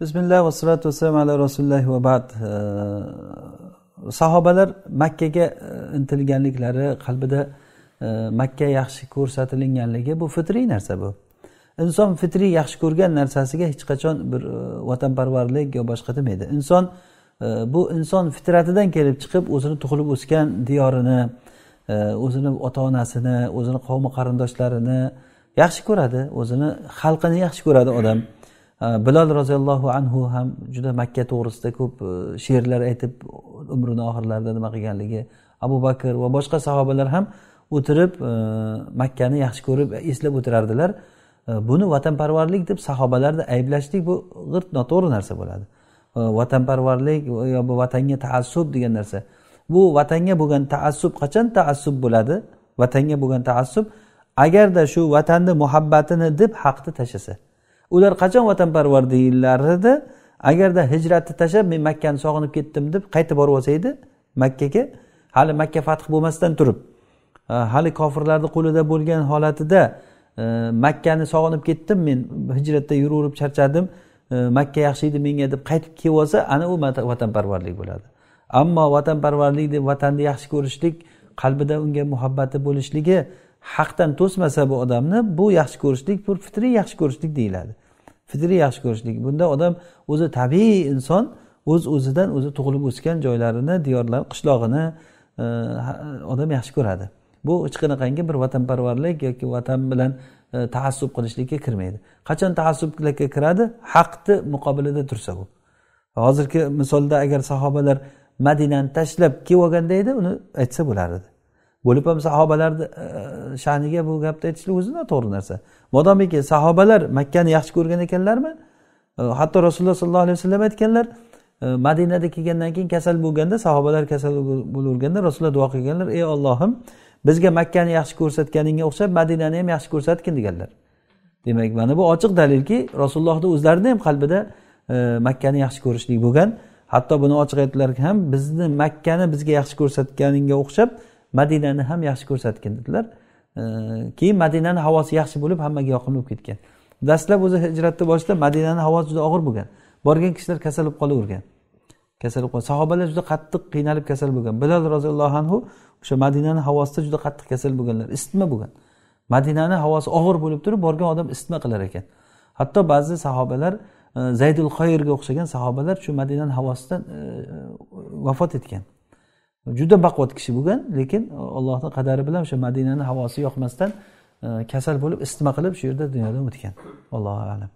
bismillah vassalatu vassalam ala rasululloh va bad sahobalar makkaga e, intilganliklari qalbida e, makka yaxshi ko'rsatilinganligi bu fitriy narsa bu inson fitriy yaxshi ko'rgan narsasiga hech qachon bir e, vatanparvarlik yo boshqa demaydi inson bu inson fitratidan kelib chiqib o'zini tug'ilib o'sgan diyorini o'zini ota onasini o'zini qavmi qarindoshlarini yaxshi ko'radi o'zini xalqini yaxshi ko'radi odam Э, bilol roziyallohu anhu ham juda makka to'g'risida ko'p e, she'rlar aytib umrini oxirlarida nima qilganligi abu bakr va boshqa sahobalar ham o'tirib e, makkani yaxshi ko'rib e, eslab o'tirardilar buni vatanparvarlik deb sahobalarni ayblashlik bu g'irt noto'g'ri narsa bo'ladi vatanparvarlik yo vatanga taassub degan narsa bu vatanga bo'lgan taassub qachon taassub bo'ladi vatanga bo'lgan taassub agarda shu vatanni muhabbatini deb haqni tashlasa ular qachon vatanparvar deyilar agarda hijratni tashlab men makkani sog'inib ketdim deb qaytib borib olsa edi makkaga hali makka fath bo'lmasdan turib hali kofirlarni qo'lida bo'lgan holatida e, makkani sog'inib ketdim men hijratda yuraverib charchadim e, makka yaxshi edi menga deb qaytib kelib olsa ana u vatanparvarlik bo'ladi ammo vatanparvarlik deb vatanni yaxshi ko'rishlik qalbida unga muhabbati bo'lishligi haqdan to'smasa bu odamni bu yaxshi ko'rishlik bu fitriy yaxshi ko'rishlik deyiladi fitriy yaxshi ko'rishlik bunda odam o'zi tabiiy inson o'z uz o'zidan o'zi tug'ilib o'sgan joylarini diyorlar qishlog'ini e, odam yaxshi ko'radi bu hech qanaqangi bir vatanparvarlik yoki vatan bilan e, taassub qilishlikka kirmaydi qachon taassublikka kiradi haqni muqobilida tursa bu hozirgi misolda agar sahobalar madinani tashlab kelib olganda edi uni aytsa bo'lar edi bo'lib ham sahobalarni e, sha'niga bu gapni aytishlik o'zi noto'g'ri narsa modomiki sahobalar makkani yaxshi ko'rgan ekanlarmi e, hatto rasululloh sollallohu alayhi vasallam aytganlar e, madinada kelgandan keyin kasal bo'lganda sahobalar kasal bo'laverganda rasululloh duo qilganlar ey ollohim bizga makkani yaxshi ko'rsatganingga o'xshab madinani ham yaxshi ko'rsatgin deganlar demak mana bu ochiq dalilki rasulullohni o'zlarini ham qalbida makkani yaxshi ko'rishlik bo'lgan hatto buni ochiq aytdilarki ham bizni makkani bizga yaxshi ko'rsatganingga o'xshab madinani ham yaxshi ko'rsatgan dedilar keyin madinani havosi yaxshi bo'lib hammaga yoqimli bo'lib ketgan dastlab o'zi hijratni boshida madinani havosi juda og'ir bo'lgan borgan kishilar kasal bo'lib qolavergan kasal bo'lib sahobalar juda qattiq qiynalib kasal bo'lgan bilol roziyallohu anhu o'sha madinani havosida juda qattiq kasal bo'lganlar isitma bo'lgan madinani havosi og'ir bo'lib turib borgan odam isitma qilar ekan hatto ba'zi sahobalar e, zaydul xoyirga o'xshagan sahobalar shu madinani havosidan e, e, vafot etgan juda baquvvat kishi bo'lgan lekin e, allohni qadari bilan o'sha madinani havosi yoqmasdan e, kasal bo'lib istima qilib shu yerda dunyodan o'tgan allohu alam